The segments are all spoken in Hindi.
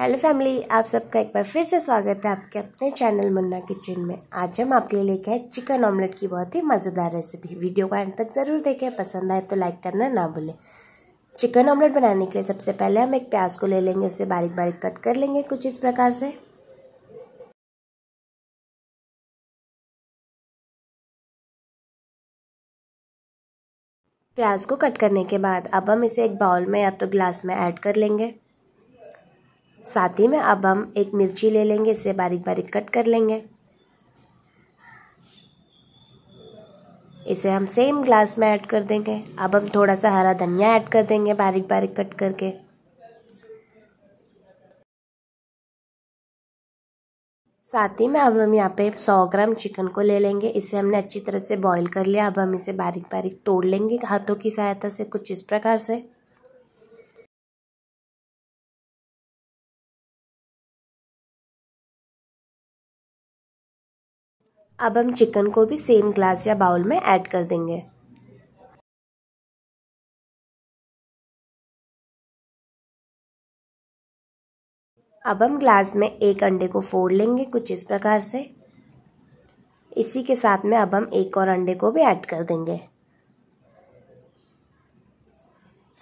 हेलो फैमिली आप सबका एक बार फिर से स्वागत है आपके अपने चैनल मुन्ना किचन में आज हम आपके लिए लेके आए चिकन ऑमलेट की बहुत ही मज़ेदार रेसिपी वीडियो को एंड तक ज़रूर देखें पसंद आए तो लाइक करना ना भूलें चिकन ऑमलेट बनाने के लिए सबसे पहले हम एक प्याज को ले लेंगे उसे बारीक बारीक कट कर लेंगे कुछ इस प्रकार से प्याज को कट करने के बाद अब हम इसे एक बाउल में या तो ग्लास में ऐड कर लेंगे साथ ही में अब हम एक मिर्ची ले लेंगे इसे बारीक बारीक कट कर लेंगे इसे हम सेम ग्लास में ऐड कर देंगे अब हम थोड़ा सा हरा धनिया ऐड कर देंगे बारीक बारीक कट करके साथ ही में अब हम यहाँ पे 100 ग्राम चिकन को ले लेंगे इसे हमने अच्छी तरह से बॉईल कर लिया अब हम इसे बारीक बारीक तोड़ लेंगे हाथों की सहायता से कुछ इस प्रकार से अब हम चिकन को भी सेम ग्लास या बाउल में ऐड कर देंगे अब हम ग्लास में एक अंडे को फोड़ लेंगे कुछ इस प्रकार से इसी के साथ में अब हम एक और अंडे को भी ऐड कर देंगे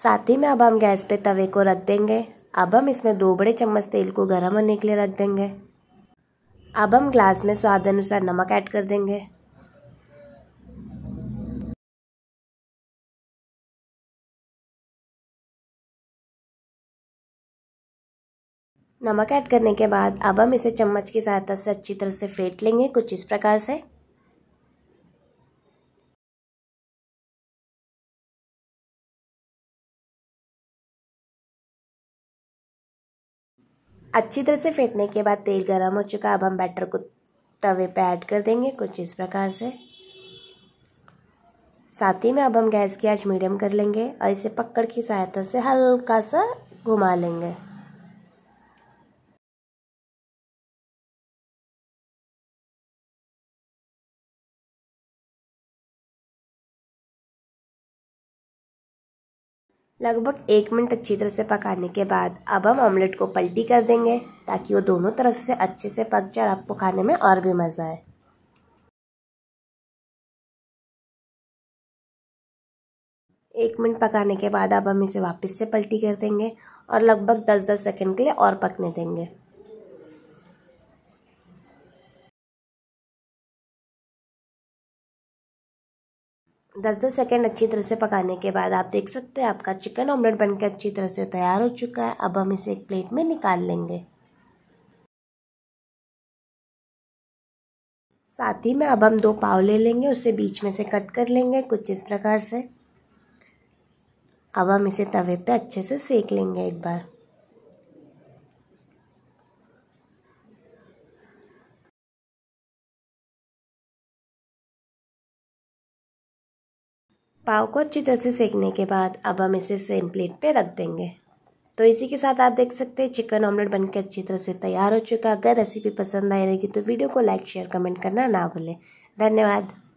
साथ ही में अब हम गैस पे तवे को रख देंगे अब हम इसमें दो बड़े चम्मच तेल को गर्म होने के लिए रख देंगे अब हम ग्लास में स्वाद अनुसार नमक ऐड कर देंगे नमक ऐड करने के बाद अब हम इसे चम्मच की सहायता से अच्छी तरह से फेंट लेंगे कुछ इस प्रकार से अच्छी तरह से फेंटने के बाद तेल गर्म हो चुका अब हम बैटर को तवे पे ऐड कर देंगे कुछ इस प्रकार से साथ ही में अब हम गैस की आज मीडियम कर लेंगे और इसे पकड़ की सहायता से हल्का सा घुमा लेंगे लगभग एक मिनट अच्छी तरह से पकाने के बाद अब हम ऑमलेट को पलटी कर देंगे ताकि वो दोनों तरफ से अच्छे से पक जाए और आपको खाने में और भी मज़ा आए एक मिनट पकाने के बाद अब हम इसे वापस से पलटी कर देंगे और लगभग 10-10 सेकंड के लिए और पकने देंगे दस दस सेकेंड अच्छी तरह से पकाने के बाद आप देख सकते हैं आपका चिकन ऑमलेट बनकर अच्छी तरह से तैयार हो चुका है अब हम इसे एक प्लेट में निकाल लेंगे साथ ही में अब हम दो पाव ले लेंगे उसे बीच में से कट कर लेंगे कुछ इस प्रकार से अब हम इसे तवे पे अच्छे से सेक लेंगे एक बार पाव को अच्छी तरह से सेकने के बाद अब हम इसे सेम प्लेट पे रख देंगे तो इसी के साथ आप देख सकते हैं चिकन ऑमलेट बनकर अच्छी तरह से तैयार हो चुका अगर रेसिपी पसंद आई रहेगी तो वीडियो को लाइक शेयर कमेंट करना ना भूलें धन्यवाद